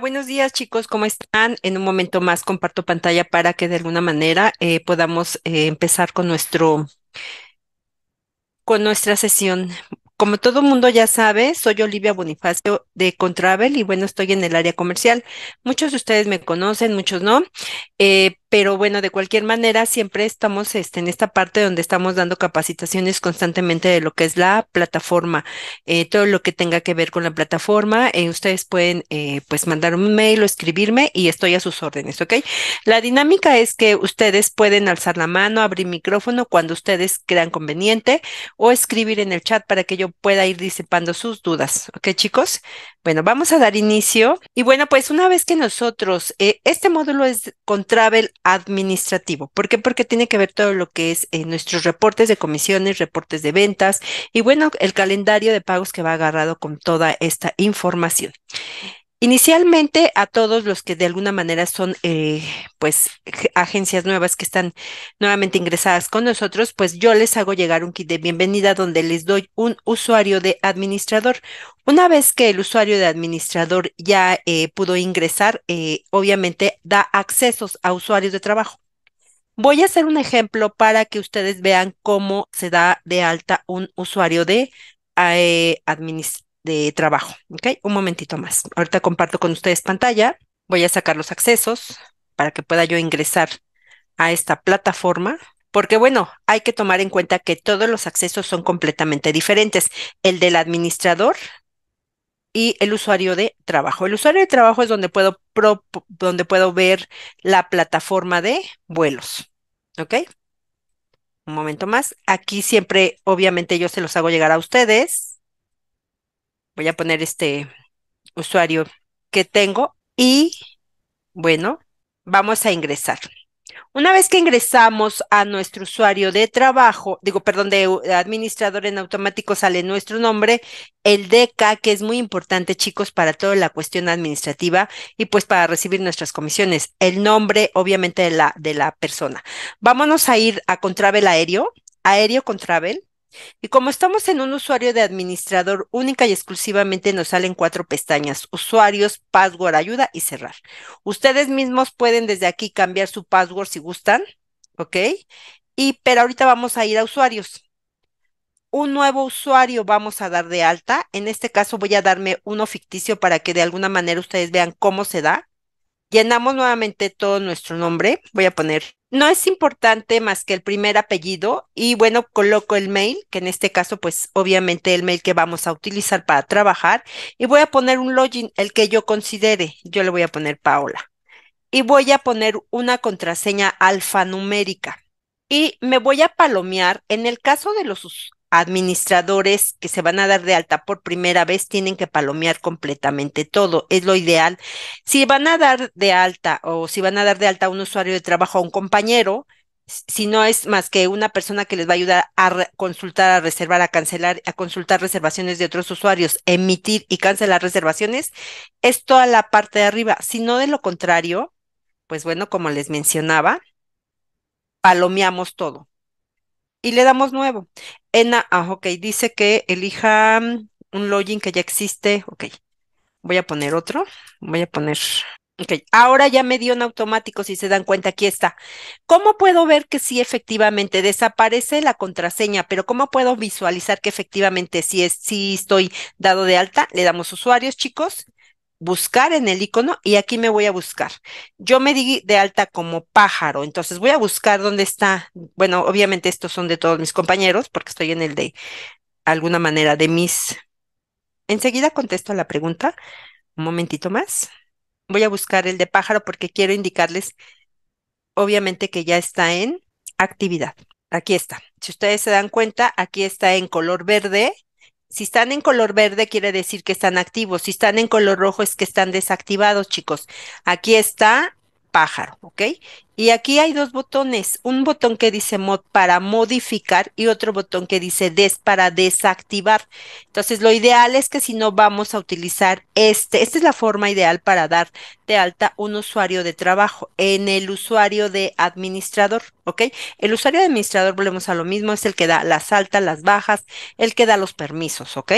buenos días chicos, ¿cómo están? En un momento más comparto pantalla para que de alguna manera eh, podamos eh, empezar con nuestro con nuestra sesión como todo mundo ya sabe, soy Olivia Bonifacio de Contravel y bueno, estoy en el área comercial. Muchos de ustedes me conocen, muchos no, eh, pero bueno, de cualquier manera, siempre estamos este, en esta parte donde estamos dando capacitaciones constantemente de lo que es la plataforma, eh, todo lo que tenga que ver con la plataforma. Eh, ustedes pueden pues mandar un mail o escribirme y estoy a sus órdenes, ¿ok? La dinámica es que ustedes pueden alzar la mano, abrir micrófono cuando ustedes crean conveniente o escribir en el chat para que yo pueda ir disipando sus dudas. ¿Ok, chicos? Bueno, vamos a dar inicio. Y bueno, pues una vez que nosotros, eh, este módulo es con travel administrativo. ¿Por qué? Porque tiene que ver todo lo que es eh, nuestros reportes de comisiones, reportes de ventas y bueno, el calendario de pagos que va agarrado con toda esta información. Inicialmente a todos los que de alguna manera son eh, pues agencias nuevas que están nuevamente ingresadas con nosotros, pues yo les hago llegar un kit de bienvenida donde les doy un usuario de administrador. Una vez que el usuario de administrador ya eh, pudo ingresar, eh, obviamente da accesos a usuarios de trabajo. Voy a hacer un ejemplo para que ustedes vean cómo se da de alta un usuario de administrador de trabajo. ¿Ok? Un momentito más. Ahorita comparto con ustedes pantalla. Voy a sacar los accesos para que pueda yo ingresar a esta plataforma. Porque bueno, hay que tomar en cuenta que todos los accesos son completamente diferentes. El del administrador y el usuario de trabajo. El usuario de trabajo es donde puedo, donde puedo ver la plataforma de vuelos. ¿Ok? Un momento más. Aquí siempre, obviamente, yo se los hago llegar a ustedes voy a poner este usuario que tengo y bueno, vamos a ingresar. Una vez que ingresamos a nuestro usuario de trabajo, digo, perdón, de administrador en automático sale nuestro nombre, el DECA, que es muy importante, chicos, para toda la cuestión administrativa y pues para recibir nuestras comisiones, el nombre, obviamente, de la, de la persona. Vámonos a ir a Contravel Aéreo, Aéreo Contravel, y como estamos en un usuario de administrador, única y exclusivamente nos salen cuatro pestañas, usuarios, password, ayuda y cerrar. Ustedes mismos pueden desde aquí cambiar su password si gustan, ¿ok? Y pero ahorita vamos a ir a usuarios. Un nuevo usuario vamos a dar de alta. En este caso voy a darme uno ficticio para que de alguna manera ustedes vean cómo se da. Llenamos nuevamente todo nuestro nombre. Voy a poner, no es importante más que el primer apellido y bueno, coloco el mail, que en este caso pues obviamente el mail que vamos a utilizar para trabajar y voy a poner un login, el que yo considere. Yo le voy a poner Paola y voy a poner una contraseña alfanumérica y me voy a palomear. En el caso de los administradores que se van a dar de alta por primera vez tienen que palomear completamente todo. Es lo ideal. Si van a dar de alta o si van a dar de alta a un usuario de trabajo, a un compañero, si no es más que una persona que les va a ayudar a consultar, a reservar, a cancelar, a consultar reservaciones de otros usuarios, emitir y cancelar reservaciones, es toda la parte de arriba. Si no, de lo contrario, pues bueno, como les mencionaba, palomeamos todo y le damos nuevo. Ena, ah, ok, dice que elija mm, un login que ya existe. Ok, voy a poner otro. Voy a poner. Ok, ahora ya me dio en automático, si se dan cuenta, aquí está. ¿Cómo puedo ver que sí efectivamente desaparece la contraseña? Pero ¿cómo puedo visualizar que efectivamente sí, es, sí estoy dado de alta? Le damos usuarios, chicos, buscar en el icono y aquí me voy a buscar. Yo me di de alta como pájaro, entonces voy a buscar dónde está. Bueno, obviamente estos son de todos mis compañeros porque estoy en el de alguna manera de mis. Enseguida contesto a la pregunta. Un momentito más. Voy a buscar el de pájaro porque quiero indicarles, obviamente, que ya está en actividad. Aquí está. Si ustedes se dan cuenta, aquí está en color verde si están en color verde, quiere decir que están activos. Si están en color rojo, es que están desactivados, chicos. Aquí está pájaro, ¿ok? Y aquí hay dos botones, un botón que dice mod para modificar y otro botón que dice des para desactivar. Entonces lo ideal es que si no vamos a utilizar este, esta es la forma ideal para dar de alta un usuario de trabajo en el usuario de administrador, ¿ok? El usuario de administrador, volvemos a lo mismo, es el que da las altas, las bajas, el que da los permisos, ¿ok?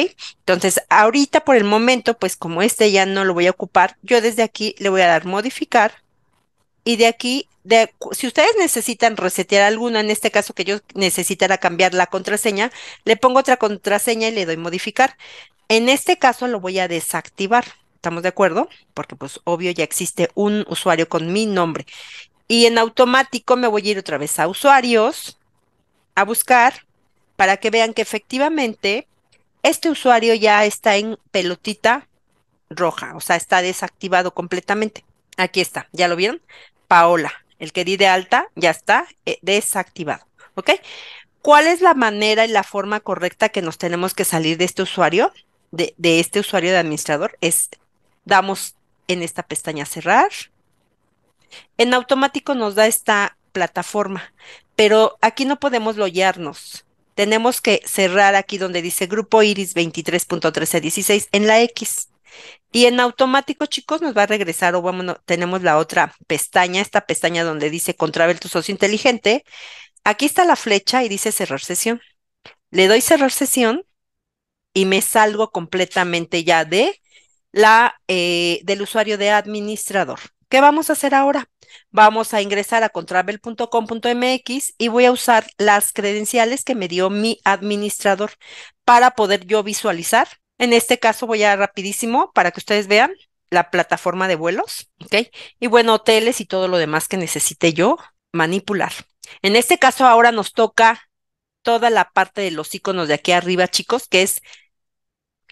Entonces ahorita por el momento, pues como este ya no lo voy a ocupar, yo desde aquí le voy a dar modificar y de aquí, de, si ustedes necesitan resetear alguna, en este caso que yo necesitara cambiar la contraseña, le pongo otra contraseña y le doy modificar. En este caso lo voy a desactivar. ¿Estamos de acuerdo? Porque pues obvio ya existe un usuario con mi nombre. Y en automático me voy a ir otra vez a usuarios, a buscar, para que vean que efectivamente este usuario ya está en pelotita roja, o sea, está desactivado completamente. Aquí está, ¿ya lo vieron? Paola, el que di de alta ya está eh, desactivado, ¿ok? ¿Cuál es la manera y la forma correcta que nos tenemos que salir de este usuario, de, este usuario de administrador? Es, damos en esta pestaña cerrar. En automático nos da esta plataforma, pero aquí no podemos lollarnos. Tenemos que cerrar aquí donde dice Grupo Iris 23.1316 en la X. Y en automático, chicos, nos va a regresar o bueno, tenemos la otra pestaña, esta pestaña donde dice Contravel tu socio inteligente. Aquí está la flecha y dice cerrar sesión. Le doy cerrar sesión y me salgo completamente ya de la, eh, del usuario de administrador. ¿Qué vamos a hacer ahora? Vamos a ingresar a contravel.com.mx y voy a usar las credenciales que me dio mi administrador para poder yo visualizar en este caso voy a rapidísimo para que ustedes vean la plataforma de vuelos, ¿ok? Y bueno, hoteles y todo lo demás que necesite yo manipular. En este caso ahora nos toca toda la parte de los iconos de aquí arriba, chicos, que es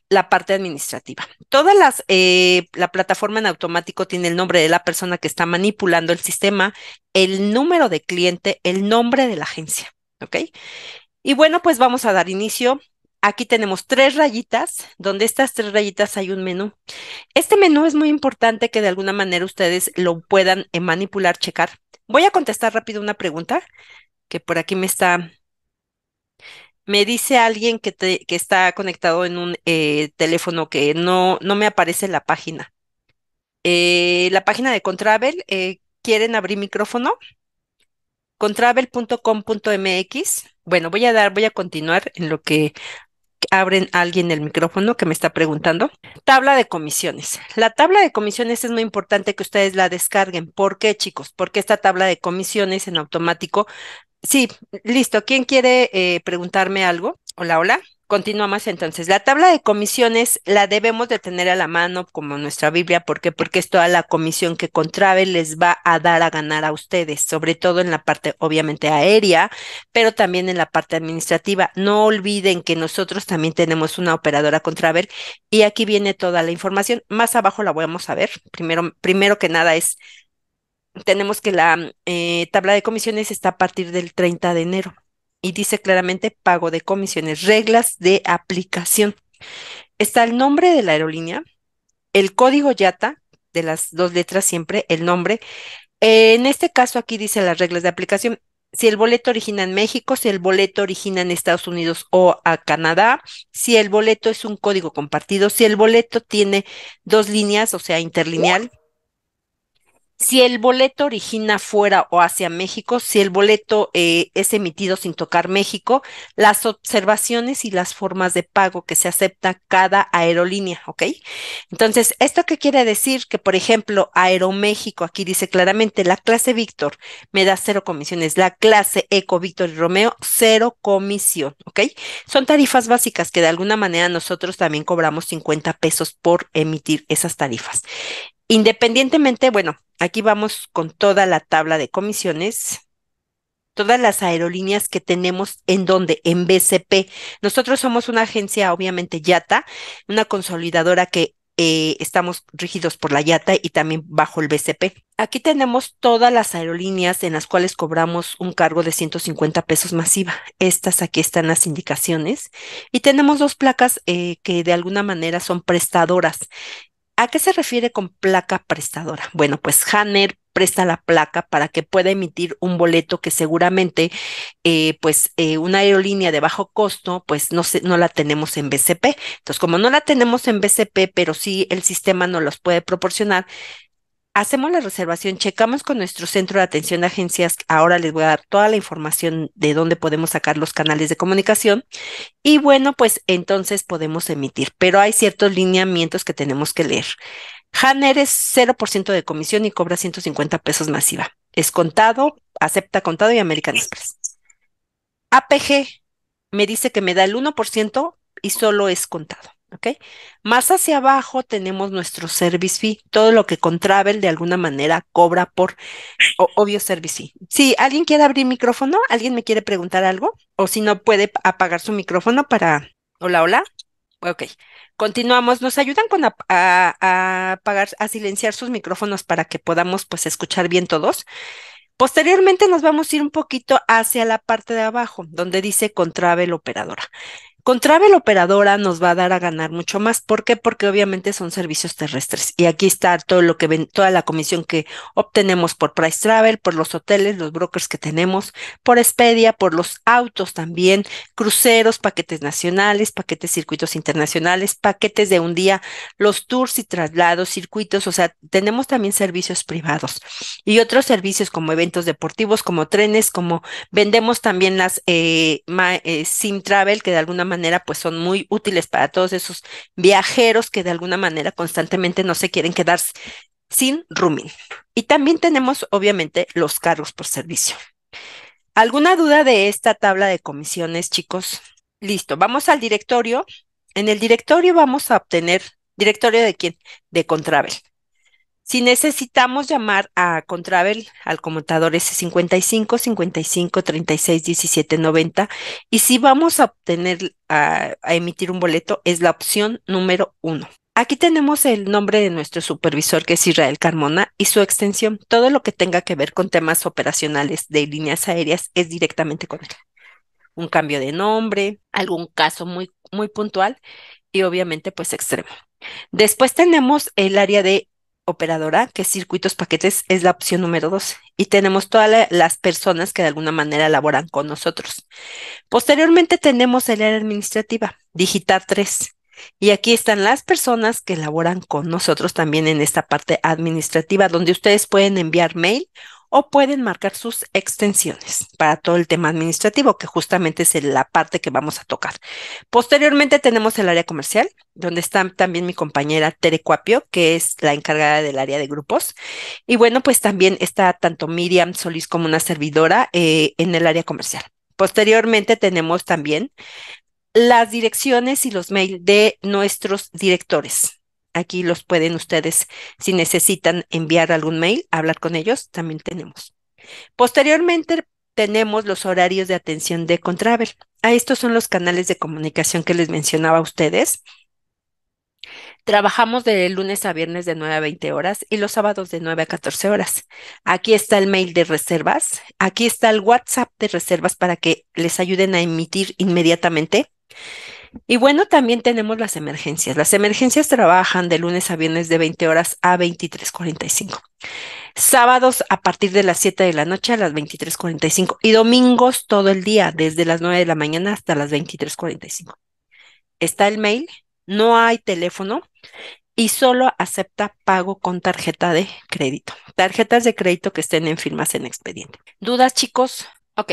la parte administrativa. Toda eh, la plataforma en automático tiene el nombre de la persona que está manipulando el sistema, el número de cliente, el nombre de la agencia, ¿ok? Y bueno, pues vamos a dar inicio aquí tenemos tres rayitas, donde estas tres rayitas hay un menú. Este menú es muy importante que de alguna manera ustedes lo puedan eh, manipular, checar. Voy a contestar rápido una pregunta que por aquí me está... Me dice alguien que, está conectado en un eh, teléfono que no, no me aparece la página. Eh, la página de Contravel, ¿quieren abrir micrófono? Contravel.com.mx. Bueno, voy a dar, voy a continuar en lo que abren alguien el micrófono que me está preguntando. Tabla de comisiones. La tabla de comisiones es muy importante que ustedes la descarguen. ¿Por qué, chicos? Porque esta tabla de comisiones en automático. Sí, listo. ¿Quién quiere eh, preguntarme algo? Hola, hola. Continuamos entonces. La tabla de comisiones la debemos de tener a la mano como nuestra Biblia. ¿Por qué? Porque es toda la comisión que Contrave les va a dar a ganar a ustedes, sobre todo en la parte obviamente aérea, pero también en la parte administrativa. No olviden que nosotros también tenemos una operadora Contraver y aquí viene toda la información. Más abajo la vamos a ver. Primero, primero que nada es, tenemos que la eh, tabla de comisiones está a partir del 30 de enero y dice claramente pago de comisiones, reglas de aplicación. Está el nombre de la aerolínea, el código YATA, de las dos letras siempre, el nombre. En este caso aquí dice las reglas de aplicación. Si el boleto origina en México, si el boleto origina en Estados Unidos o a Canadá, si el boleto es un código compartido, si el boleto tiene dos líneas, o sea, interlineal, si el boleto origina fuera o hacia México, si el boleto eh, es emitido sin tocar México, las observaciones y las formas de pago que se acepta cada aerolínea, ¿ok? Entonces, ¿esto qué quiere decir? Que, por ejemplo, Aeroméxico, aquí dice claramente, la clase Víctor me da cero comisiones, la clase Eco, Víctor y Romeo, cero comisión, ¿ok? Son tarifas básicas que de alguna manera nosotros también cobramos 50 pesos por emitir esas tarifas. Independientemente, bueno, aquí vamos con toda la tabla de comisiones, todas las aerolíneas que tenemos en donde, en BCP. Nosotros somos una agencia, obviamente, YATA, una consolidadora que eh, estamos rígidos por la YATA y también bajo el BCP. Aquí tenemos todas las aerolíneas en las cuales cobramos un cargo de 150 pesos masiva. Estas aquí están las indicaciones. Y tenemos dos placas eh, que de alguna manera son prestadoras. ¿A qué se refiere con placa prestadora? Bueno, pues Hanner presta la placa para que pueda emitir un boleto que seguramente, eh, pues, eh, una aerolínea de bajo costo, pues no, se, no la tenemos en BCP. Entonces, como no la tenemos en BCP, pero sí el sistema nos los puede proporcionar, hacemos la reservación, checamos con nuestro centro de atención de agencias, ahora les voy a dar toda la información de dónde podemos sacar los canales de comunicación y bueno, pues entonces podemos emitir, pero hay ciertos lineamientos que tenemos que leer. Hanner es 0% de comisión y cobra 150 pesos masiva. Es contado, acepta contado y American Express. APG me dice que me da el 1% y solo es contado. ¿ok? Más hacia abajo tenemos nuestro service fee, todo lo que Contravel de alguna manera cobra por obvio service fee. Si alguien quiere abrir micrófono, alguien me quiere preguntar algo, o si no puede apagar su micrófono para... Hola, hola. Ok, continuamos. Nos ayudan con a, apagar, a silenciar sus micrófonos para que podamos pues escuchar bien todos. Posteriormente nos vamos a ir un poquito hacia la parte de abajo, donde dice Contravel Operadora. Con Travel Operadora nos va a dar a ganar mucho más. ¿Por qué? Porque obviamente son servicios terrestres. Y aquí está todo lo que ven, toda la comisión que obtenemos por Price Travel, por los hoteles, los brokers que tenemos, por Expedia, por los autos también, cruceros, paquetes nacionales, paquetes circuitos internacionales, paquetes de un día, los tours y traslados, circuitos, o sea, tenemos también servicios privados y otros servicios como eventos deportivos, como trenes, como vendemos también las eh, eh, Sim Travel, que de alguna manera manera pues son muy útiles para todos esos viajeros que de alguna manera constantemente no se quieren quedar sin rooming. Y también tenemos obviamente los cargos por servicio. ¿Alguna duda de esta tabla de comisiones, chicos? Listo, vamos al directorio. En el directorio vamos a obtener, ¿directorio de quién? De Contravel. Si necesitamos llamar a Contravel al conmutador S55 55 36 17 90 y si vamos a obtener emitir un boleto es la opción número uno. Aquí tenemos el nombre de nuestro supervisor, que es Israel Carmona, y su extensión. Todo lo que tenga que ver con temas operacionales de líneas aéreas es directamente con él. Un cambio de nombre, algún caso muy, muy puntual y obviamente pues extremo. Después tenemos el área de operadora, que circuitos paquetes, es la opción número dos. Y tenemos todas las personas que de alguna manera laboran con nosotros. Posteriormente tenemos el área administrativa, digital 3. Y aquí están las personas que laboran con nosotros también en esta parte administrativa, donde ustedes pueden enviar mail o pueden marcar sus extensiones para todo el tema administrativo, que justamente es la parte que vamos a tocar. Posteriormente tenemos el área comercial, donde está también mi compañera Tere Cuapio, que es la encargada del área de grupos. Y bueno, pues también está tanto Miriam Solís como una servidora eh, en el área comercial. Posteriormente tenemos también las direcciones y los mail de nuestros directores Aquí los pueden ustedes, si necesitan enviar algún mail, hablar con ellos, también tenemos. Posteriormente tenemos los horarios de atención de Contraver. A estos son los canales de comunicación que les mencionaba a ustedes. Trabajamos de lunes a viernes de 9 a 20 horas y los sábados de 9 a 14 horas. Aquí está el mail de reservas, aquí está el WhatsApp de reservas para que les ayuden a emitir inmediatamente. Y bueno, también tenemos las emergencias. Las emergencias trabajan de lunes a viernes de 20 horas a 23.45. Sábados a partir de las 7 de la noche a las 23.45 y domingos todo el día, desde las 9 de la mañana hasta las 23.45. Está el mail, no hay teléfono y solo acepta pago con tarjeta de crédito. Tarjetas de crédito que estén en firmas en expediente. ¿Dudas, chicos? Ok,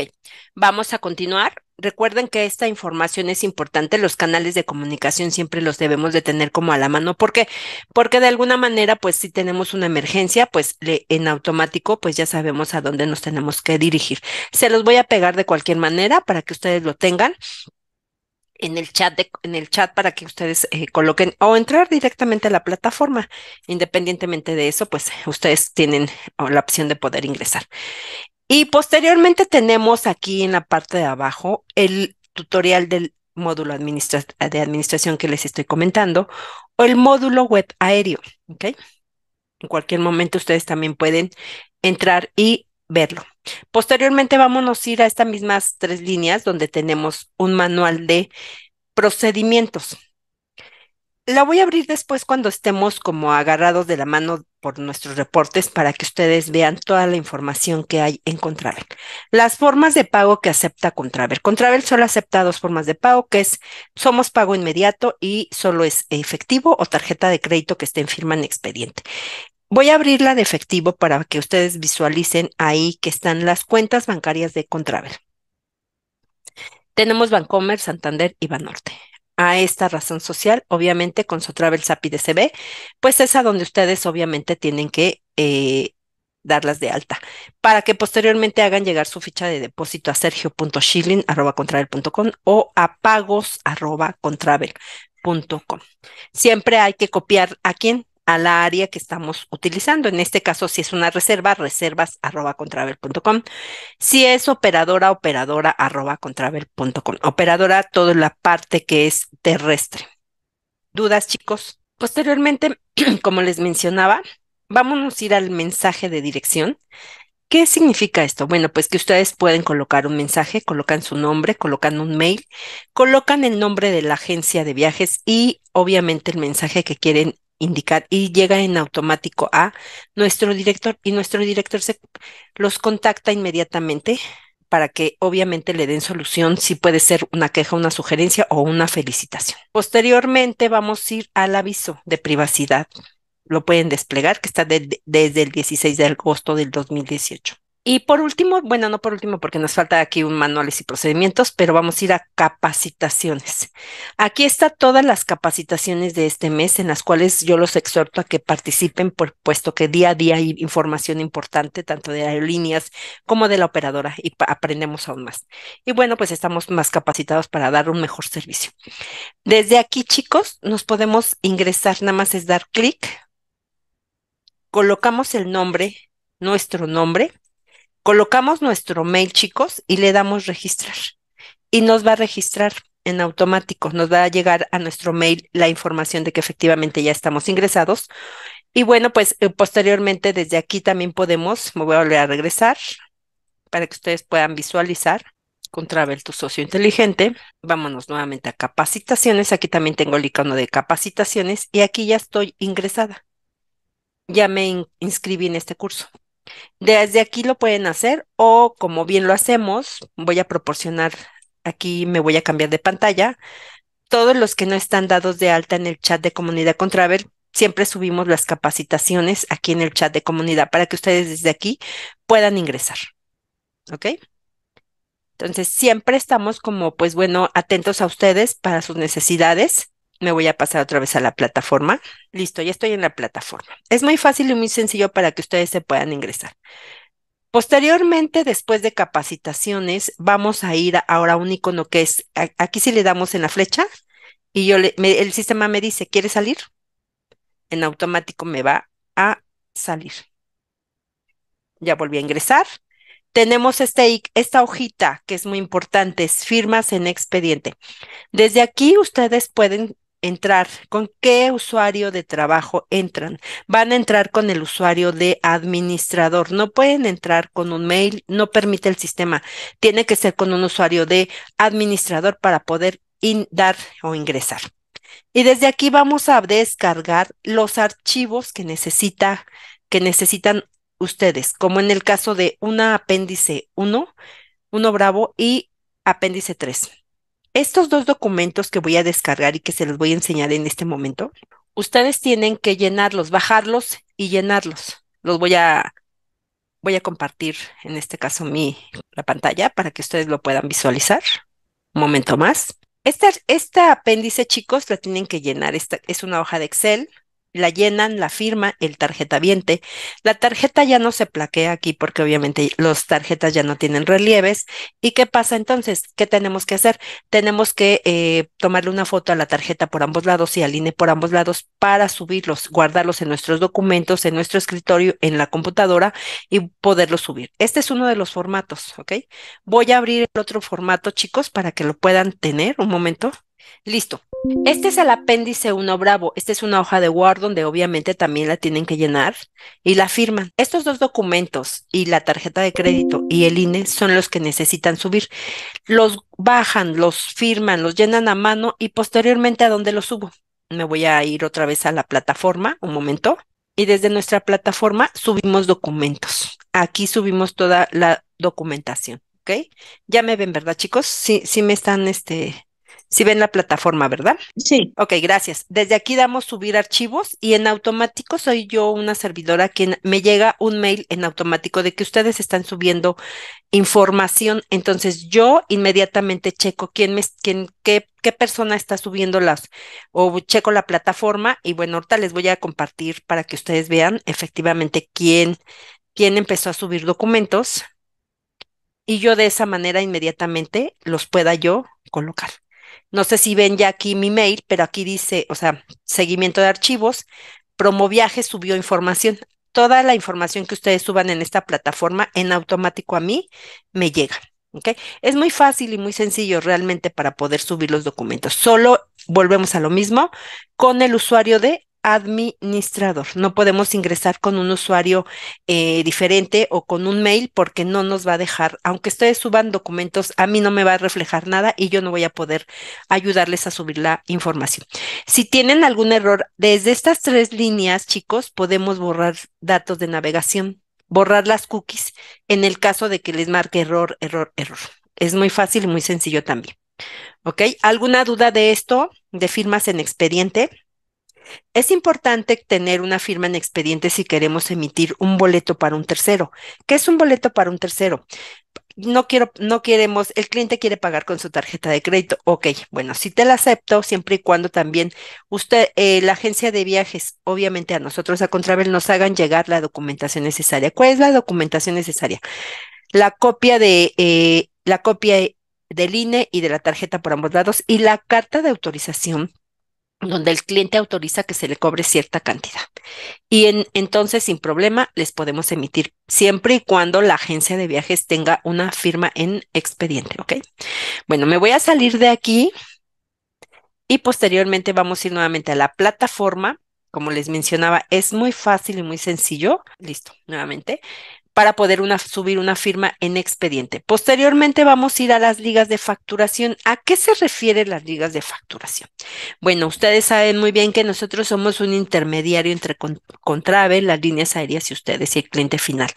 vamos a continuar. Recuerden que esta información es importante, los canales de comunicación siempre los debemos de tener como a la mano, porque porque de alguna manera pues si tenemos una emergencia, pues en automático pues ya sabemos a dónde nos tenemos que dirigir. Se los voy a pegar de cualquier manera para que ustedes lo tengan en el chat en el chat para que ustedes eh, coloquen o entrar directamente a la plataforma. Independientemente de eso, pues ustedes tienen la opción de poder ingresar. Y posteriormente tenemos aquí en la parte de abajo el tutorial del módulo de administración que les estoy comentando o el módulo web aéreo. En cualquier momento ustedes también pueden entrar y verlo. Posteriormente vámonos a ir a estas mismas tres líneas donde tenemos un manual de procedimientos. La voy a abrir después cuando estemos como agarrados de la mano por nuestros reportes para que ustedes vean toda la información que hay en Contraver. Las formas de pago que acepta Contravel. Contravel solo acepta dos formas de pago, que es somos pago inmediato y solo es efectivo o tarjeta de crédito que esté en firma en expediente. Voy a abrirla de efectivo para que ustedes visualicen ahí que están las cuentas bancarias de Contravel. Tenemos Bancomer, Santander y Banorte a esta razón social, obviamente con su Travel SAP de pues es a donde ustedes obviamente tienen que eh, darlas de alta, para que posteriormente hagan llegar su ficha de depósito a sergio.shilling.com o a pagos.contravel.com. Siempre hay que copiar a quién, a la área que estamos utilizando. En este caso, si es una reserva, reservas Si es operadora, operadora Operadora, toda la parte que es terrestre. ¿Dudas, chicos? Posteriormente, como les mencionaba, vámonos a ir al mensaje de dirección. ¿Qué significa esto? Bueno, pues que ustedes pueden colocar un mensaje, colocan su nombre, colocan un mail, colocan el nombre de la agencia de viajes y obviamente el mensaje que quieren indicar y llega en automático a nuestro director y nuestro director se los contacta inmediatamente para que obviamente le den solución si puede ser una queja, una sugerencia o una felicitación. Posteriormente vamos a ir al aviso de privacidad. Lo pueden desplegar que está desde el 16 de agosto del 2018. Y por último, bueno, no por último, porque nos falta aquí un manuales y procedimientos, pero vamos a ir a capacitaciones. Aquí están todas las capacitaciones de este mes en las cuales yo los exhorto a que participen, puesto que día a día hay información importante, tanto de aerolíneas como de la operadora, y aprendemos aún más. Y bueno, pues estamos más capacitados para dar un mejor servicio. Desde aquí, chicos, nos podemos ingresar, nada más es dar clic, colocamos el nombre, nuestro nombre colocamos nuestro mail, chicos, y le damos registrar. Y nos va a registrar en automático, nos va a llegar a nuestro mail la información de que efectivamente ya estamos ingresados. Y bueno, pues eh, posteriormente desde aquí también podemos, me voy a volver a regresar para que ustedes puedan visualizar con Travel tu socio inteligente. Vámonos nuevamente a capacitaciones. Aquí también tengo el icono de capacitaciones y aquí ya estoy ingresada. Ya me inscribí en este curso. Desde aquí lo pueden hacer o como bien lo hacemos, voy a proporcionar, aquí me voy a cambiar de pantalla. Todos los que no están dados de alta en el chat de comunidad con siempre subimos las capacitaciones aquí en el chat de comunidad para que ustedes desde aquí puedan ingresar. ¿Ok? Entonces, siempre estamos como, pues bueno, atentos a ustedes para sus necesidades me voy a pasar otra vez a la plataforma. Listo, ya estoy en la plataforma. Es muy fácil y muy sencillo para que ustedes se puedan ingresar. Posteriormente, después de capacitaciones, vamos a ir ahora a un icono que es, aquí si le damos en la flecha y yo el sistema me dice, ¿quiere salir? En automático me va a salir. Ya volví a ingresar. Tenemos este, esta hojita que es muy importante, es firmas en expediente. Desde aquí ustedes pueden entrar, con qué usuario de trabajo entran. Van a entrar con el usuario de administrador. No pueden entrar con un mail, no permite el sistema. Tiene que ser con un usuario de administrador para poder dar o ingresar. Y desde aquí vamos a descargar los archivos que necesita, que necesitan ustedes, como en el caso de una apéndice 1, 1 bravo y apéndice 3. Estos dos documentos que voy a descargar y que se los voy a enseñar en este momento, ustedes tienen que llenarlos, bajarlos y llenarlos. Los voy a, voy a compartir, en este caso, mi, la pantalla para que ustedes lo puedan visualizar. Un momento más. Esta, esta apéndice, chicos, la tienen que llenar. Esta es una hoja de Excel la llenan, la firma el tarjeta tarjetaviente. La tarjeta ya no se plaquea aquí porque obviamente las tarjetas ya no tienen relieves. ¿Y qué pasa entonces? ¿Qué tenemos que hacer? Tenemos que eh, tomarle una foto a la tarjeta por ambos lados y al e por ambos lados para subirlos, guardarlos en nuestros documentos, en nuestro escritorio, en la computadora y poderlos subir. Este es uno de los formatos, ¿ok? Voy a abrir el otro formato, chicos, para que lo puedan tener un momento. Listo. Este es el apéndice 1 bravo. Esta es una hoja de Word donde obviamente también la tienen que llenar y la firman. Estos dos documentos y la tarjeta de crédito y el INE son los que necesitan subir. Los bajan, los firman, los llenan a mano y posteriormente a dónde los subo. Me voy a ir otra vez a la plataforma, un momento. Y desde nuestra plataforma subimos documentos. Aquí subimos toda la documentación. ¿Ok? Ya me ven, ¿verdad, chicos? Sí, sí me están este, si ven la plataforma, ¿verdad? Sí. Ok, gracias. Desde aquí damos subir archivos y en automático soy yo una servidora quien me llega un mail en automático de que ustedes están subiendo información. Entonces yo inmediatamente checo quién me, quién, qué, persona está subiendo las, o checo la plataforma y bueno, ahorita les voy a compartir para que ustedes vean efectivamente quién, quién empezó a subir documentos y yo de esa manera inmediatamente los pueda yo colocar. No sé si ven ya aquí mi mail, pero aquí dice, o sea, seguimiento de archivos, viaje, subió información. Toda la información que ustedes suban en esta plataforma en automático a mí me llega. ¿okay? Es muy fácil y muy sencillo realmente para poder subir los documentos. Solo volvemos a lo mismo con el usuario de administrador. No podemos ingresar con un usuario eh, diferente o con un mail porque no nos va a dejar, aunque ustedes suban documentos, a mí no me va a reflejar nada y yo no voy a poder ayudarles a subir la información. Si tienen algún error, desde estas tres líneas, chicos, podemos borrar datos de navegación, borrar las cookies en el caso de que les marque error, error, error. Es muy fácil y muy sencillo también. ¿Ok? ¿Alguna duda de esto? De firmas en expediente. Es importante tener una firma en expediente si queremos emitir un boleto para un tercero. ¿Qué es un boleto para un tercero? No quiero, no queremos, el cliente quiere pagar con su tarjeta de crédito. Ok, bueno, si te la acepto, siempre y cuando también usted, eh, la agencia de viajes, obviamente a nosotros a Contravel nos hagan llegar la documentación necesaria. ¿Cuál es la documentación necesaria? La copia de, eh, la copia del INE y de la tarjeta por ambos lados y la carta de autorización donde el cliente autoriza que se le cobre cierta cantidad. Y entonces, sin problema, les podemos emitir siempre y cuando la agencia de viajes tenga una firma en expediente, ¿ok? Bueno, me voy a salir de aquí y posteriormente vamos a ir nuevamente a la plataforma. Como les mencionaba, es muy fácil y muy sencillo. Listo, nuevamente para poder subir una firma en expediente. Posteriormente vamos a ir a las ligas de facturación. ¿A qué se refieren las ligas de facturación? Bueno, ustedes saben muy bien que nosotros somos un intermediario entre Contrave, las líneas aéreas y ustedes y el cliente final.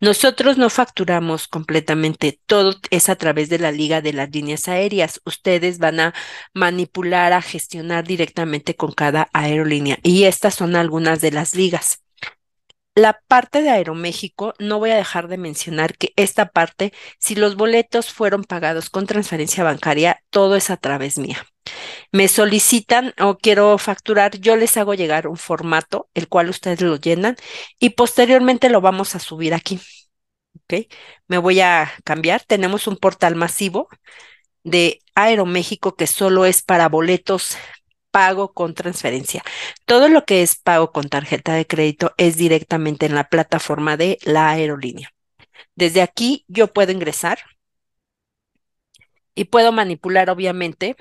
Nosotros no facturamos completamente, todo es a través de la liga de las líneas aéreas. Ustedes van a manipular, a gestionar directamente con cada aerolínea y estas son algunas de las ligas la parte de Aeroméxico, no voy a dejar de mencionar que esta parte, si los boletos fueron pagados con transferencia bancaria, todo es a través mía. Me solicitan o quiero facturar, yo les hago llegar un formato, el cual ustedes lo llenan y posteriormente lo vamos a subir aquí. Me voy a cambiar. Tenemos un portal masivo de Aeroméxico que solo es para boletos pago con transferencia. Todo lo que es pago con tarjeta de crédito es directamente en la plataforma de la aerolínea. Desde aquí yo puedo ingresar y puedo manipular, obviamente,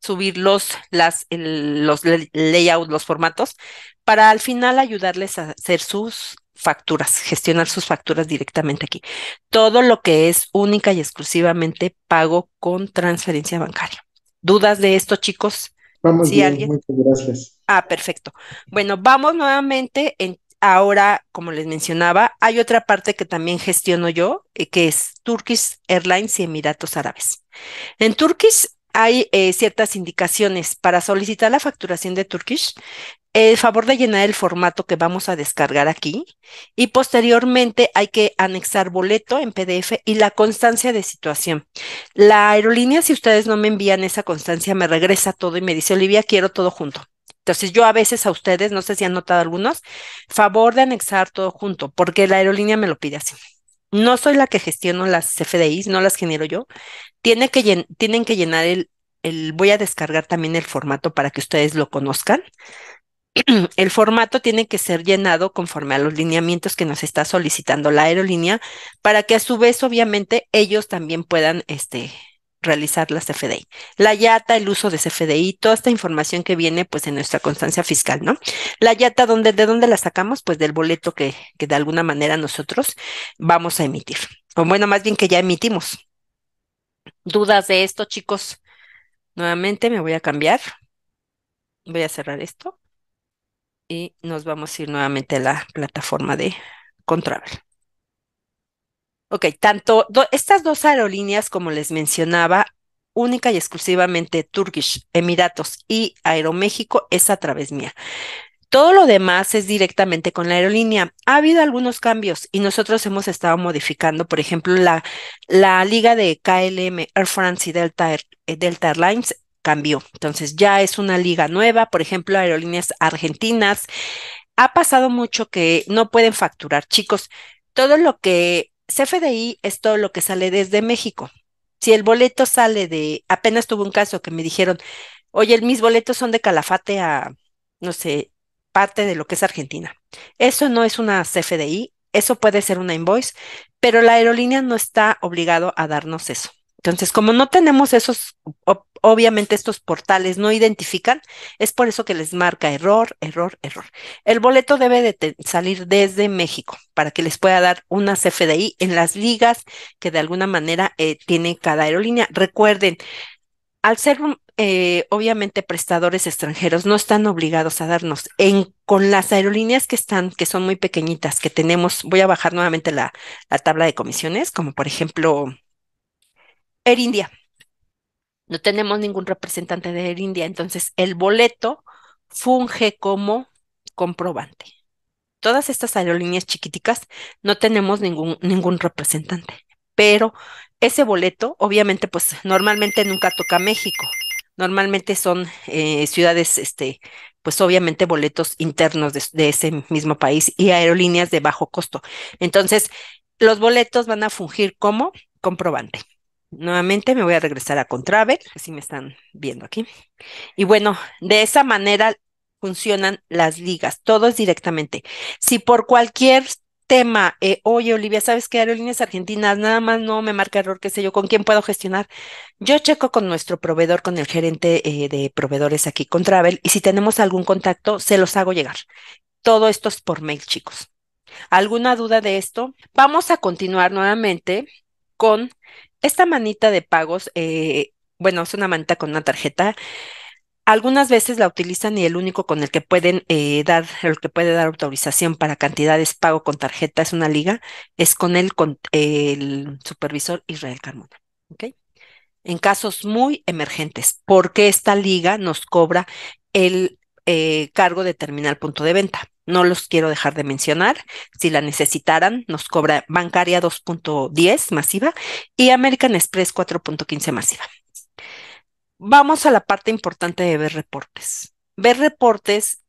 subir los, las, los layouts, los formatos, para al final ayudarles a hacer sus facturas, gestionar sus facturas directamente aquí. Todo lo que es única y exclusivamente pago con transferencia bancaria. ¿Dudas de esto, chicos? Vamos muchas gracias. Ah, perfecto. Bueno, vamos nuevamente. En, ahora, como les mencionaba, hay otra parte que también gestiono yo, eh, que es Turkish Airlines y Emiratos Árabes. En Turkish hay eh, ciertas indicaciones para solicitar la facturación de Turkish el favor de llenar el formato que vamos a descargar aquí y posteriormente hay que anexar boleto en PDF y la constancia de situación. La aerolínea, si ustedes no me envían esa constancia, me regresa todo y me dice, Olivia, quiero todo junto. Entonces yo a veces a ustedes, no sé si han notado algunos, favor de anexar todo junto, porque la aerolínea me lo pide así. No soy la que gestiono las CFDIs, no las genero yo. tienen que llenar el, voy a descargar también el formato para que ustedes lo conozcan el formato tiene que ser llenado conforme a los lineamientos que nos está solicitando la aerolínea para que a su vez, obviamente, ellos también puedan este, realizar las CFDI. La YATA, el uso de CFDI, toda esta información que viene pues en nuestra constancia fiscal, ¿no? La YATA, ¿de dónde la sacamos? Pues del boleto que, que de alguna manera nosotros vamos a emitir. O bueno, más bien que ya emitimos. ¿Dudas de esto, chicos? Nuevamente me voy a cambiar. Voy a cerrar esto y nos vamos a ir nuevamente a la plataforma de Contravel. Ok, tanto estas dos aerolíneas, como les mencionaba, única y exclusivamente Turkish, Emiratos y Aeroméxico es a través mía. Todo lo demás es directamente con la aerolínea. Ha habido algunos cambios y nosotros hemos estado modificando, por ejemplo, la, la liga de KLM, Air France y Delta, eh, Delta Airlines cambio, Entonces ya es una liga nueva, por ejemplo, aerolíneas argentinas. Ha pasado mucho que no pueden facturar, chicos. Todo lo que CFDI es todo lo que sale desde México. Si el boleto sale de, apenas tuve un caso que me dijeron, oye, mis boletos son de Calafate a, no sé, parte de lo que es Argentina. Eso no es una CFDI, eso puede ser una invoice, pero la aerolínea no está obligado a darnos eso. Entonces, como no tenemos esos, obviamente estos portales no identifican, es por eso que les marca error, error, error. El boleto debe de salir desde México para que les pueda dar una CFDI en las ligas que de alguna manera eh, tiene cada aerolínea. Recuerden, al ser eh, obviamente prestadores extranjeros no están obligados a darnos en con las aerolíneas que están que son muy pequeñitas que tenemos voy a bajar nuevamente la, la tabla de comisiones como por ejemplo Air India. No tenemos ningún representante de Air India, entonces el boleto funge como comprobante. Todas estas aerolíneas chiquiticas no tenemos ningún, ningún representante, pero ese boleto, obviamente, pues normalmente nunca toca México. Normalmente son eh, ciudades, este, pues obviamente boletos internos de ese mismo país y aerolíneas de bajo costo. Entonces, los boletos van a fungir como comprobante. Nuevamente me voy a regresar a Contravel, así me están viendo aquí. Y bueno, de esa manera funcionan las ligas, todos directamente. Si por cualquier tema, eh, oye Olivia, ¿sabes qué? Aerolíneas Argentinas, nada más no me marca error, qué sé yo, ¿con quién puedo gestionar? Yo checo con nuestro proveedor, con el gerente eh, de proveedores aquí con y si tenemos algún contacto, se los hago llegar. Todo esto es por mail, chicos. ¿Alguna duda de esto? Vamos a continuar nuevamente con esta manita de pagos, eh, bueno, es una manita con una tarjeta. Algunas veces la utilizan y el único con el que pueden eh, dar, el que puede dar autorización para cantidades pago con tarjeta es una liga, es con el, el supervisor Israel Carmona. En casos muy emergentes, porque esta liga nos cobra el eh, cargo de terminal punto de venta. No los quiero dejar de mencionar. Si la necesitaran, nos cobra Bancaria 2.10 masiva y American Express 4.15 masiva. Vamos a la parte importante de ver reportes. Ver reportes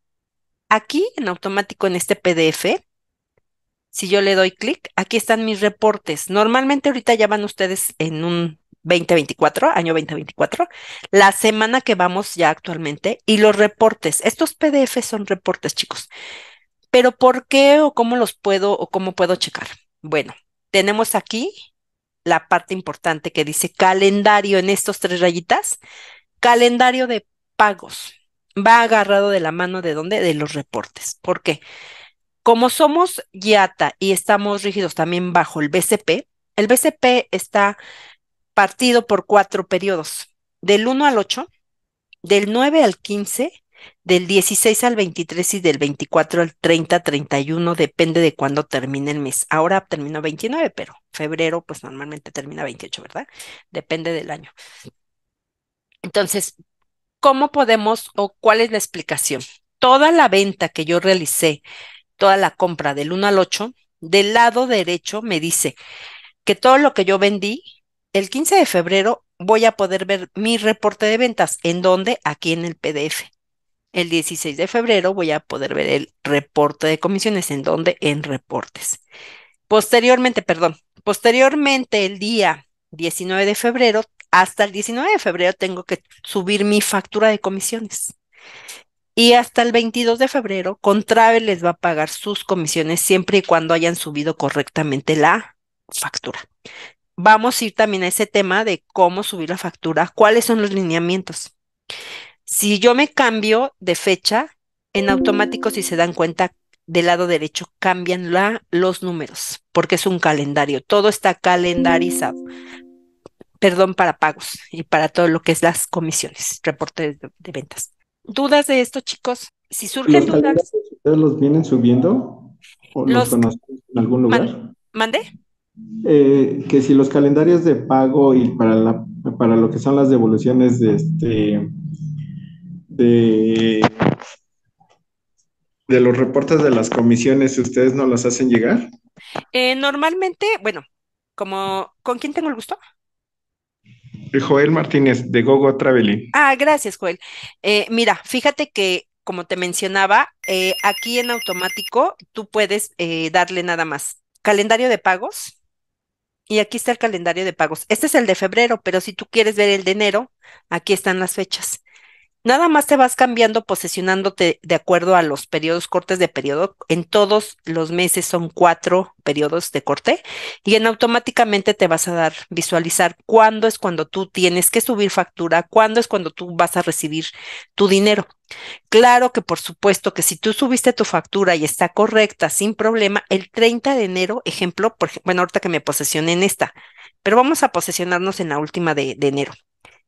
aquí en automático en este PDF. Si yo le doy clic, aquí están mis reportes. Normalmente ahorita ya van ustedes en un 2024, año 2024, la semana que vamos ya actualmente y los reportes. Estos PDF son reportes, chicos. Pero ¿por qué o cómo los puedo o cómo puedo checar? Bueno, tenemos aquí la parte importante que dice calendario en estos tres rayitas, calendario de pagos. Va agarrado de la mano de dónde? De los reportes. ¿Por qué? Como somos YATA y estamos rígidos también bajo el BCP, el BCP está partido por cuatro periodos, del 1 al 8, del 9 al 15, del 16 al 23 y del 24 al 30, 31, depende de cuándo termine el mes. Ahora terminó 29, pero febrero pues normalmente termina 28, ¿verdad? Depende del año. Entonces, ¿cómo podemos o cuál es la explicación? Toda la venta que yo realicé, toda la compra del 1 al 8, del lado derecho me dice que todo lo que yo vendí el 15 de febrero voy a poder ver mi reporte de ventas. ¿En dónde? Aquí en el PDF. El 16 de febrero voy a poder ver el reporte de comisiones. ¿En dónde? En reportes. Posteriormente, perdón, posteriormente el día 19 de febrero, hasta el 19 de febrero tengo que subir mi factura de comisiones. Y hasta el 22 de febrero, Contrave les va a pagar sus comisiones siempre y cuando hayan subido correctamente la factura vamos a ir también a ese tema de cómo subir la factura, cuáles son los lineamientos. Si yo me cambio de fecha, en automático, si se dan cuenta, del lado derecho cambian los números, porque es un calendario, todo está calendarizado. Perdón para pagos y para todo lo que es las comisiones, reportes de, ventas. ¿Dudas de esto, chicos? Si surgen dudas. ¿Ustedes los vienen subiendo? ¿O los, conocen en algún lugar? ¿Mandé? eh, que si los calendarios de pago y para, la, para lo que son las devoluciones de este de, los reportes de las comisiones, ¿ustedes no las hacen llegar? Eh, normalmente, bueno, como ¿con quién tengo el gusto? Joel Martínez, de Gogo Traveling. Ah, gracias, Joel. Eh, mira, fíjate que, como te mencionaba, eh, aquí en automático tú puedes darle nada más calendario de pagos, y aquí está el calendario de pagos. Este es el de febrero, pero si tú quieres ver el de enero, aquí están las fechas. Nada más te vas cambiando, posicionándote de acuerdo a los periodos cortes de periodo. En todos los meses son cuatro periodos de corte y en automáticamente te vas a dar visualizar cuándo es cuando tú tienes que subir factura, cuándo es cuando tú vas a recibir tu dinero. Claro que por supuesto que si tú subiste tu factura y está correcta sin problema, el 30 de enero, ejemplo, por, bueno, ahorita que me posesioné en esta, pero vamos a posesionarnos en la última de enero.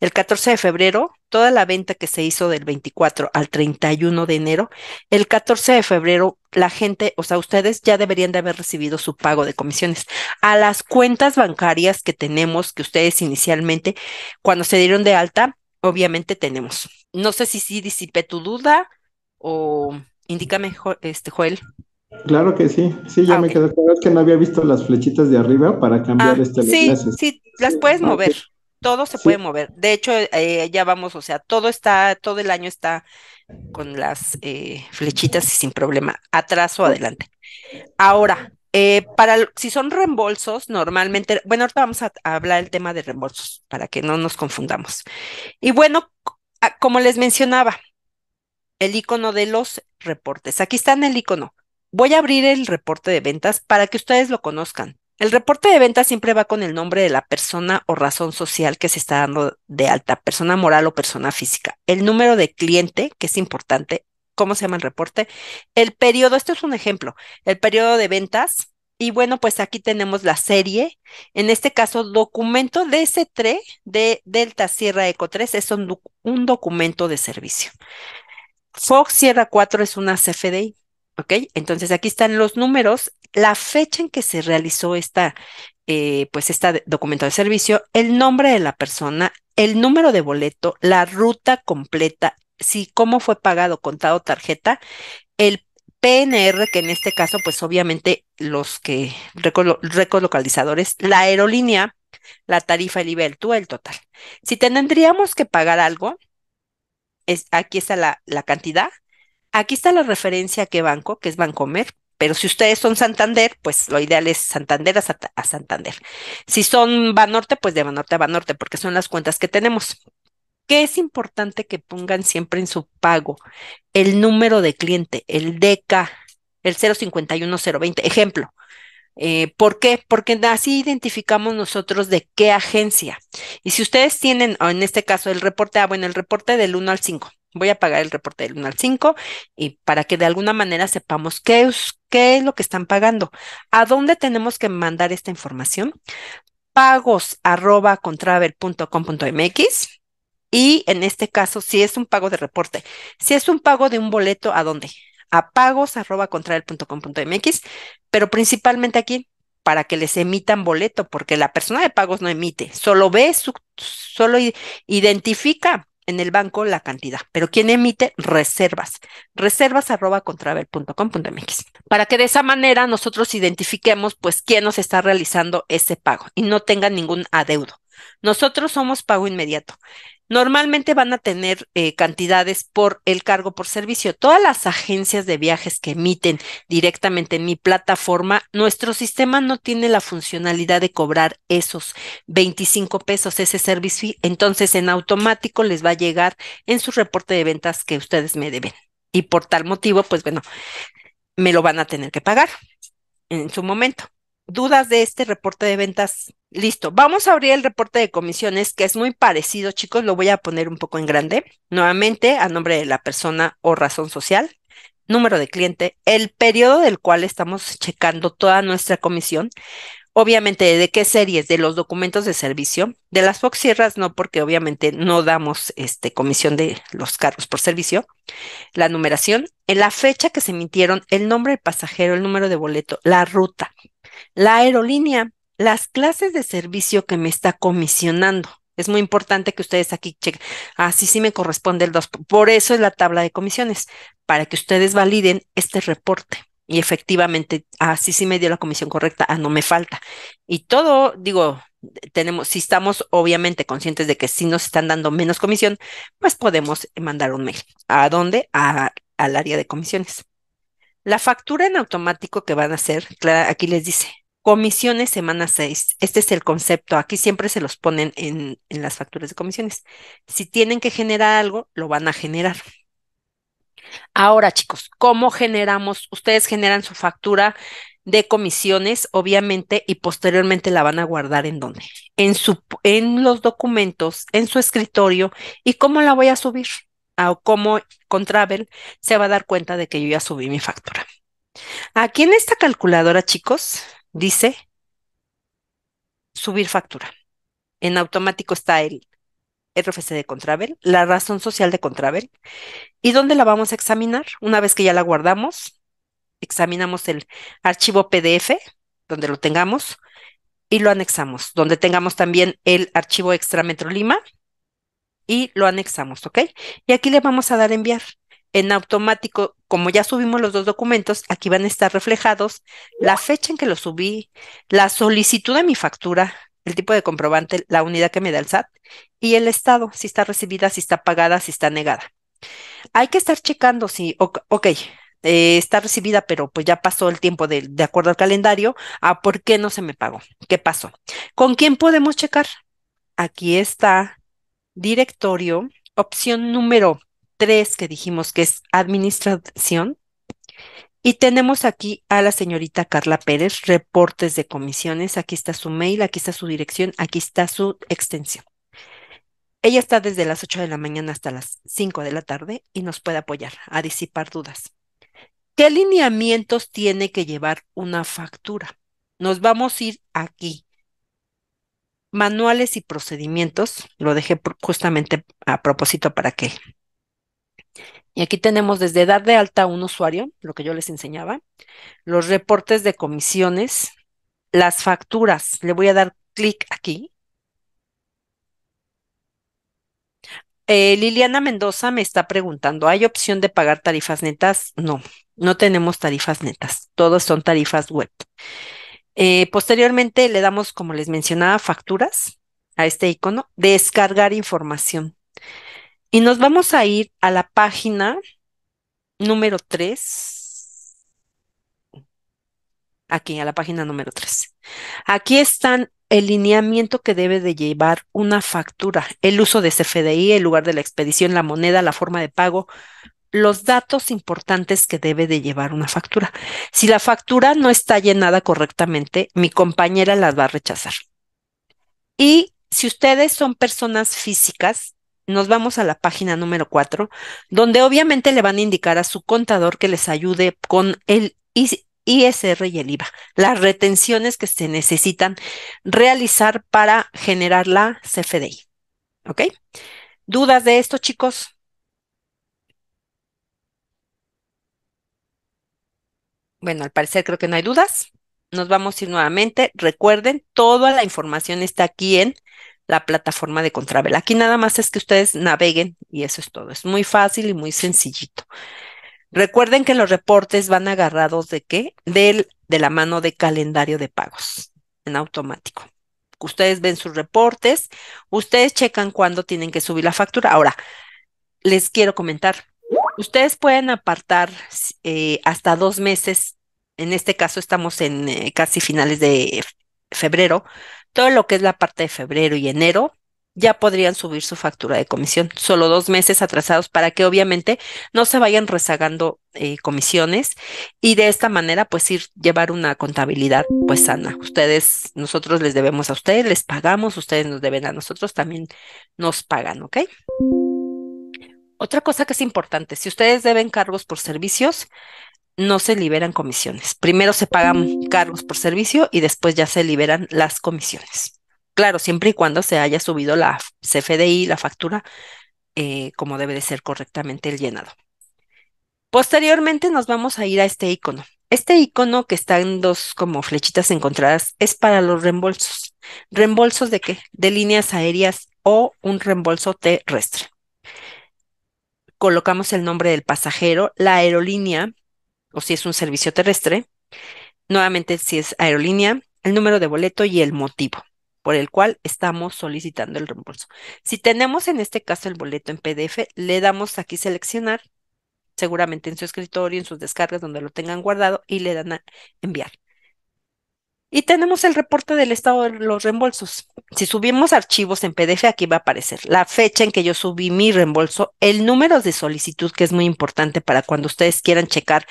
El 14 de febrero, toda la venta que se hizo del 24 al 31 de enero, el 14 de febrero la gente, o sea, ustedes ya deberían de haber recibido su pago de comisiones. A las cuentas bancarias que tenemos, que ustedes inicialmente, cuando se dieron de alta, obviamente tenemos. No sé si sí disipé tu duda o indícame, este, Joel. Claro que sí, sí, ya ah, me quedé. es que no había visto las flechitas de arriba para cambiar ah, este. Sí, sí, las puedes ah, mover todo se puede mover. De hecho, eh, ya vamos, o sea, todo está, todo el año está con las eh, flechitas y sin problema, atrás o adelante. Ahora, eh, para si son reembolsos, normalmente, bueno, ahorita vamos a, hablar el tema de reembolsos para que no nos confundamos. Y bueno, ah, como les mencionaba, el icono de los reportes. Aquí está en el icono. Voy a abrir el reporte de ventas para que ustedes lo conozcan. El reporte de ventas siempre va con el nombre de la persona o razón social que se está dando de alta, persona moral o persona física, el número de cliente, que es importante, cómo se llama el reporte, el periodo, esto es un ejemplo, el periodo de ventas, y bueno, pues aquí tenemos la serie, en este caso documento DS3 de Delta Sierra Eco 3, es un, un documento de servicio. Fox Sierra 4 es una CFDI, ¿ok? Entonces aquí están los números la fecha en que se realizó esta, eh, pues esta documento de servicio, el nombre de la persona, el número de boleto, la ruta completa, si cómo fue pagado, contado, tarjeta, el PNR, que en este caso, pues obviamente los que récord localizadores, la aerolínea, la tarifa, el nivel, tú el total. Si tendríamos que pagar algo, es, aquí está la, la cantidad, aquí está la referencia que qué banco, que es Bancomer, pero si ustedes son Santander, pues lo ideal es Santander a, Santander. Si son Banorte, pues de Banorte a Banorte, porque son las cuentas que tenemos. ¿Qué es importante que pongan siempre en su pago? El número de cliente, el DECA, el 051020. Ejemplo, eh, ¿Por qué? Porque así identificamos nosotros de qué agencia. Y si ustedes tienen, en este caso, el reporte, ah, bueno, el reporte del 1 al 5 voy a pagar el reporte del 1 al 5 y para que de alguna manera sepamos qué es, qué es lo que están pagando, a dónde tenemos que mandar esta información, pagos arroba contravel.com.mx y en este caso, si es un pago de reporte, si es un pago de un boleto, ¿a dónde? A pagos arroba contravel.com.mx, pero principalmente aquí para que les emitan boleto, porque la persona de pagos no emite, solo ve, solo identifica en el banco la cantidad, pero quien emite reservas, reservas arroba para que de esa manera nosotros identifiquemos pues quién nos está realizando ese pago y no tenga ningún adeudo. Nosotros somos pago inmediato. Normalmente van a tener eh, cantidades por el cargo por servicio. Todas las agencias de viajes que emiten directamente en mi plataforma, nuestro sistema no tiene la funcionalidad de cobrar esos 25 pesos, ese servicio. Entonces, en automático les va a llegar en su reporte de ventas que ustedes me deben. Y por tal motivo, pues bueno, me lo van a tener que pagar en su momento dudas de este reporte de ventas. Listo, vamos a abrir el reporte de comisiones que es muy parecido, chicos, lo voy a poner un poco en grande. Nuevamente, a nombre de la persona o razón social, número de cliente, el periodo del cual estamos checando toda nuestra comisión. Obviamente, ¿de qué series? De los documentos de servicio. De las Fox Sierras no, porque obviamente no damos este, comisión de los cargos por servicio. La numeración, la fecha que se emitieron, el nombre del pasajero, el número de boleto, la ruta, la aerolínea, las clases de servicio que me está comisionando. Es muy importante que ustedes aquí chequen. Así ah, sí me corresponde el 2. Por eso es la tabla de comisiones, para que ustedes validen este reporte. Y efectivamente, así ah, sí me dio la comisión correcta, ah, no me falta. Y todo, digo, tenemos, si estamos obviamente conscientes de que si nos están dando menos comisión, pues podemos mandar un mail. ¿A dónde? A, al área de comisiones. La factura en automático que van a hacer, aquí les dice, comisiones semana 6. Este es el concepto. Aquí siempre se los ponen en, las facturas de comisiones. Si tienen que generar algo, lo van a generar. Ahora, chicos, ¿cómo generamos? Ustedes generan su factura de comisiones, obviamente, y posteriormente la van a guardar en dónde? En, su, en los documentos, en su escritorio. ¿Y cómo la voy a subir? o cómo Contravel, se va a dar cuenta de que yo ya subí mi factura. Aquí en esta calculadora, chicos, dice subir factura. En automático está el RFC de Contravel, la razón social de Contravel, y dónde la vamos a examinar. Una vez que ya la guardamos, examinamos el archivo PDF, donde lo tengamos, y lo anexamos, donde tengamos también el archivo extra Metro Lima, y lo anexamos, ¿ok? Y aquí le vamos a dar enviar. En automático, como ya subimos los dos documentos, aquí van a estar reflejados la fecha en que lo subí, la solicitud de mi factura, el tipo de comprobante, la unidad que me da el SAT y el estado, si está recibida, si está pagada, si está negada. Hay que estar checando si, ok, eh, está recibida, pero pues ya pasó el tiempo de, de acuerdo al calendario, a ah, por qué no se me pagó, qué pasó. ¿Con quién podemos checar? Aquí está directorio, opción número 3 que dijimos que es administración. Y tenemos aquí a la señorita Carla Pérez, reportes de comisiones. Aquí está su mail, aquí está su dirección, aquí está su extensión. Ella está desde las 8 de la mañana hasta las 5 de la tarde y nos puede apoyar a disipar dudas. ¿Qué lineamientos tiene que llevar una factura? Nos vamos a ir aquí, manuales y procedimientos. Lo dejé justamente a propósito para que. Y aquí tenemos desde edad de alta a un usuario, lo que yo les enseñaba, los reportes de comisiones, las facturas. Le voy a dar clic aquí. Eh, Liliana Mendoza me está preguntando, ¿hay opción de pagar tarifas netas? No, no tenemos tarifas netas, todos son tarifas web. Eh, posteriormente le damos, como les mencionaba, facturas a este icono, descargar información. Y nos vamos a ir a la página número 3. Aquí, a la página número 3. Aquí están el lineamiento que debe de llevar una factura, el uso de CFDI, el lugar de la expedición, la moneda, la forma de pago, los datos importantes que debe de llevar una factura. Si la factura no está llenada correctamente, mi compañera las va a rechazar. Y si ustedes son personas físicas, nos vamos a la página número 4, donde obviamente le van a indicar a su contador que les ayude con el ISR y el IVA, las retenciones que se necesitan realizar para generar la CFDI. ¿Ok? ¿Dudas de esto, chicos? Bueno, al parecer creo que no hay dudas. Nos vamos a ir nuevamente. Recuerden, toda la información está aquí en la plataforma de Contravel. Aquí nada más es que ustedes naveguen y eso es todo. Es muy fácil y muy sencillito. Recuerden que los reportes van agarrados de qué? Del, de la mano de calendario de pagos en automático. Ustedes ven sus reportes, ustedes checan cuándo tienen que subir la factura. Ahora, les quiero comentar, Ustedes pueden apartar eh, hasta dos meses, en este caso estamos en eh, casi finales de febrero, todo lo que es la parte de febrero y enero, ya podrían subir su factura de comisión, solo dos meses atrasados para que obviamente no se vayan rezagando eh, comisiones y de esta manera pues ir llevar una contabilidad pues sana. Ustedes, nosotros les debemos a ustedes, les pagamos, ustedes nos deben a nosotros, también nos pagan, ¿ok? Otra cosa que es importante, si ustedes deben cargos por servicios, no se liberan comisiones. Primero se pagan cargos por servicio y después ya se liberan las comisiones. Claro, siempre y cuando se haya subido la CFDI, la factura, eh, como debe de ser correctamente el llenado. Posteriormente nos vamos a ir a este icono. Este icono que está en dos como flechitas encontradas es para los reembolsos. ¿Reembolsos de qué? De líneas aéreas o un reembolso terrestre colocamos el nombre del pasajero, la aerolínea, o si es un servicio terrestre, nuevamente si es aerolínea, el número de boleto y el motivo por el cual estamos solicitando el reembolso. Si tenemos en este caso el boleto en PDF, le damos aquí seleccionar, seguramente en su escritorio, en sus descargas, donde lo tengan guardado, y le dan a enviar. Y tenemos el reporte del estado de los reembolsos. Si subimos archivos en PDF, aquí va a aparecer la fecha en que yo subí mi reembolso, el número de solicitud, que es muy importante para cuando ustedes quieran checar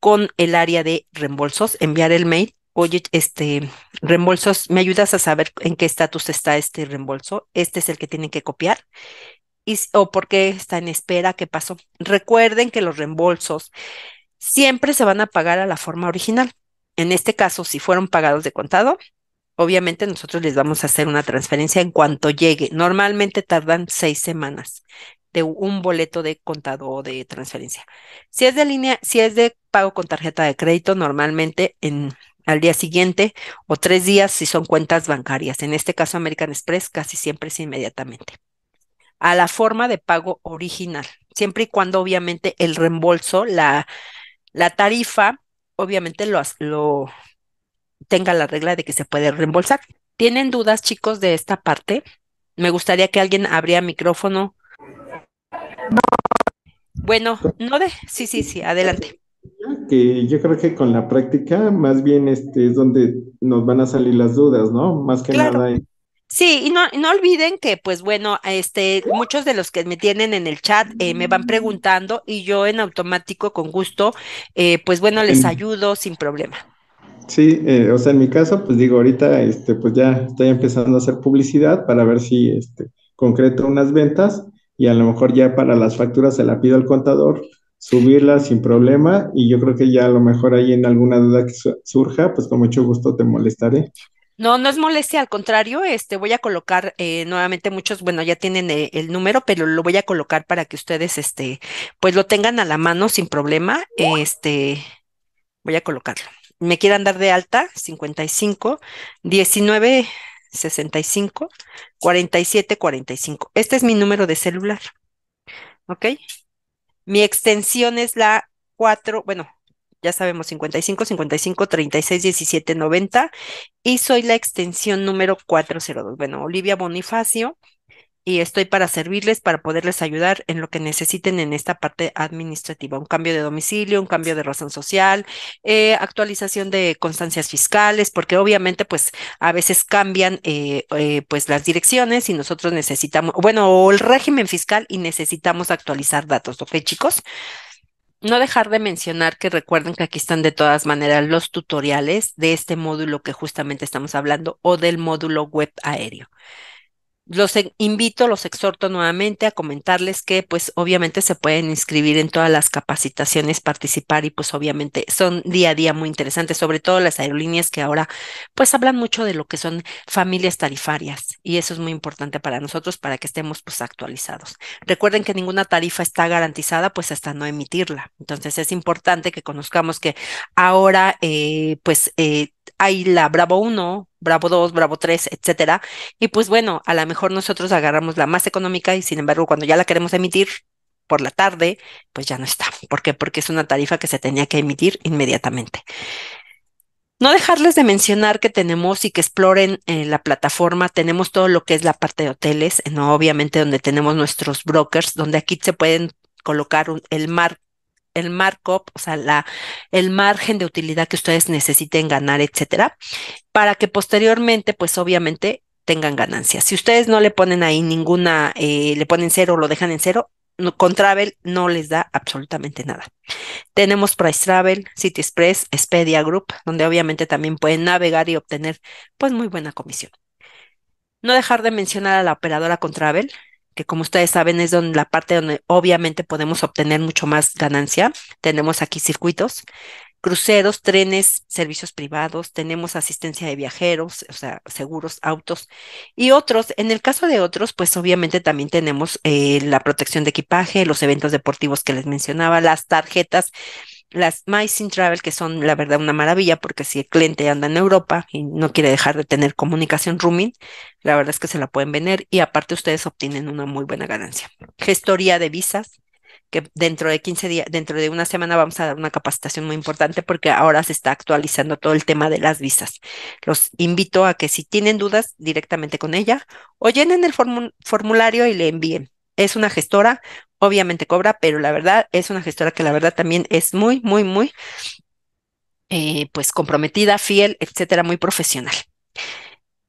con el área de reembolsos, enviar el mail. Oye, este reembolsos, ¿me ayudas a saber en qué estatus está este reembolso? Este es el que tienen que copiar. Y, ¿O por qué está en espera? ¿Qué pasó? Recuerden que los reembolsos siempre se van a pagar a la forma original. En este caso, si fueron pagados de contado, obviamente nosotros les vamos a hacer una transferencia en cuanto llegue. Normalmente tardan seis semanas de un boleto de contado o de transferencia. Si es de línea, si es de pago con tarjeta de crédito, normalmente en al día siguiente o tres días si son cuentas bancarias. En este caso, American Express casi siempre es inmediatamente. A la forma de pago original, siempre y cuando obviamente el reembolso, la, la tarifa obviamente lo, lo tenga la regla de que se puede reembolsar. ¿Tienen dudas, chicos, de esta parte? Me gustaría que alguien abriera micrófono. Bueno, no de. Sí, sí, sí, adelante. Que yo creo que con la práctica, más bien este es donde nos van a salir las dudas, ¿no? Más que nada Sí, y no, olviden que, pues bueno, este, muchos de los que me tienen en el chat eh, me van mm. preguntando y yo en automático, con gusto, eh, pues bueno, les ayudo sin problema. Sí, eh, o sea, en mi caso, pues digo, ahorita, este, pues ya estoy empezando a hacer publicidad para ver si, este, concreto unas ventas y a lo mejor ya para las facturas se la pido al contador, subirlas sin problema y yo creo que ya a lo mejor ahí en alguna duda que surja, pues con mucho gusto te molestaré. No, no es molestia, al contrario, este voy a colocar eh, nuevamente muchos, bueno, ya tienen eh, el, número, pero lo voy a colocar para que ustedes este, pues lo tengan a la mano sin problema. Este, voy a colocarlo. Me quieran dar de alta, 55 19 65 47 45. Este es mi número de celular. ¿Ok? Mi extensión es la 4, bueno, ya sabemos, 55 55 36 17 90 y soy la extensión número 402. Bueno, Olivia Bonifacio y estoy para servirles, para poderles ayudar en lo que necesiten en esta parte administrativa, un cambio de domicilio, un cambio de razón social, eh, actualización de constancias fiscales, porque obviamente pues a veces cambian eh, eh, pues las direcciones y nosotros necesitamos, bueno, o el régimen fiscal y necesitamos actualizar datos, ¿ok chicos? no dejar de mencionar que recuerden que aquí están de todas maneras los tutoriales de este módulo que justamente estamos hablando o del módulo web aéreo los e, invito, los exhorto nuevamente a comentarles que pues obviamente se pueden inscribir en todas las capacitaciones, participar y pues obviamente son día a día muy interesantes, sobre todo las aerolíneas que ahora pues hablan mucho de lo que son familias tarifarias y eso es muy importante para nosotros para que estemos pues actualizados. Recuerden que ninguna tarifa está garantizada pues hasta no emitirla, entonces es importante que conozcamos que ahora eh, pues eh, hay la Bravo 1, Bravo 2, Bravo 3, etcétera. Y pues bueno, a lo mejor nosotros agarramos la más económica y sin embargo, cuando ya la queremos emitir por la tarde, pues ya no está. ¿Por qué? Porque es una tarifa que se tenía que emitir inmediatamente. No dejarles de mencionar que tenemos y que exploren eh, la plataforma, tenemos todo lo que es la parte de hoteles, eh, ¿no? obviamente donde tenemos nuestros brokers, donde aquí se pueden colocar el mar el markup, o sea, la, el margen de utilidad que ustedes necesiten ganar, etcétera, para que posteriormente, pues obviamente tengan ganancias. Si ustedes no le ponen ahí ninguna, eh, le ponen cero o lo dejan en cero, no, con Travel no les da absolutamente nada. Tenemos Price Travel, City Express, Expedia Group, donde obviamente también pueden navegar y obtener pues muy buena comisión. No dejar de mencionar a la operadora Travel que como ustedes saben es donde la parte donde obviamente podemos obtener mucho más ganancia. Tenemos aquí circuitos, cruceros, trenes, servicios privados, tenemos asistencia de viajeros, o sea, seguros, autos y otros. En el caso de otros, pues obviamente también tenemos eh, la protección de equipaje, los eventos deportivos que les mencionaba, las tarjetas las MySintravel Travel, que son la verdad una maravilla, porque si el cliente anda en Europa y no quiere dejar de tener comunicación rooming, la verdad es que se la pueden vender y aparte ustedes obtienen una muy buena ganancia. Gestoría de visas, que dentro de 15 días, dentro de una semana vamos a dar una capacitación muy importante porque ahora se está actualizando todo el tema de las visas. Los invito a que si tienen dudas directamente con ella o llenen el formulario y le envíen. Es una gestora, obviamente cobra, pero la verdad es una gestora que la verdad también es muy, muy, muy, eh, pues comprometida, fiel, etcétera, muy profesional.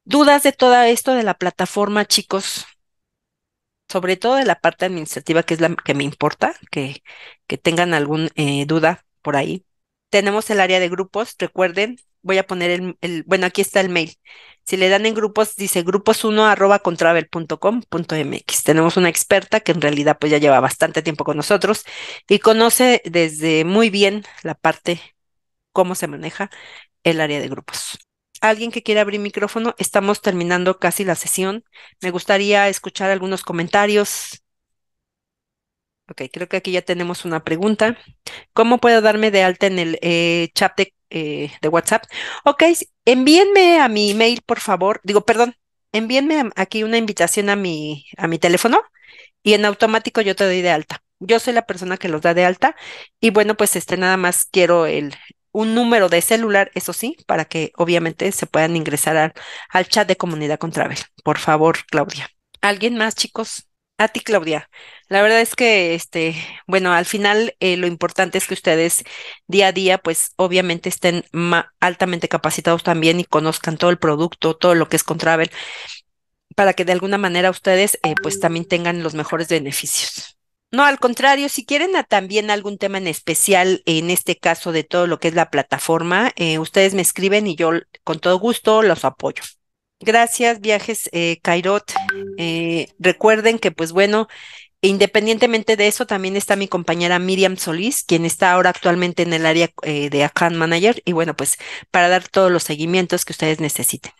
¿Dudas de todo esto de la plataforma, chicos? Sobre todo de la parte administrativa, que es la que me importa, que, que tengan alguna eh, duda por ahí. Tenemos el área de grupos, recuerden, voy a poner el bueno, aquí está el mail, si le dan en grupos, dice grupos1 Tenemos una experta que en realidad pues ya lleva bastante tiempo con nosotros y conoce desde muy bien la parte, cómo se maneja el área de grupos. Alguien que quiera abrir micrófono, estamos terminando casi la sesión. Me gustaría escuchar algunos comentarios, Ok, creo que aquí ya tenemos una pregunta. ¿Cómo puedo darme de alta en el eh, chat de eh, de WhatsApp. Ok, envíenme a mi email, por favor. Digo, perdón, envíenme aquí una invitación a mi, a mi teléfono y en automático yo te doy de alta. Yo soy la persona que los da de alta y bueno, pues este nada más quiero el, un número de celular, eso sí, para que obviamente se puedan ingresar al, al chat de comunidad con Travel. Por favor, Claudia. ¿Alguien más, chicos? A ti, Claudia. La verdad es que, este, bueno, al final eh, lo importante es que ustedes día a día, pues obviamente estén altamente capacitados también y conozcan todo el producto, todo lo que es Contravel, para que de alguna manera ustedes, eh, pues también tengan los mejores beneficios. No, al contrario, si quieren también algún tema en especial, en este caso de todo lo que es la plataforma, eh, ustedes me escriben y yo con todo gusto los apoyo. Gracias, viajes eh, Cairot. Eh, recuerden que, pues bueno, independientemente de eso, también está mi compañera Miriam Solís, quien está ahora actualmente en el área eh, de Account Manager. Y bueno, pues para dar todos los seguimientos que ustedes necesiten.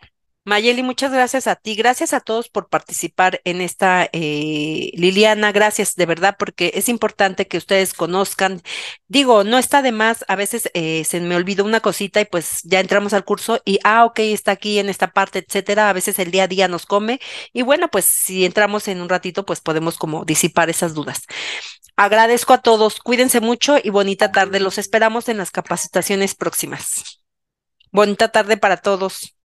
Mayeli, muchas gracias a ti, gracias a todos por participar en esta, eh, Liliana, gracias de verdad porque es importante que ustedes conozcan. Digo, no está de más, a veces eh, se me olvidó una cosita y pues ya entramos al curso y, ah, ok, está aquí en esta parte, etcétera, a veces el día a día nos come y bueno, pues si entramos en un ratito, pues podemos como disipar esas dudas. Agradezco a todos, cuídense mucho y bonita tarde, los esperamos en las capacitaciones próximas. Bonita tarde para todos.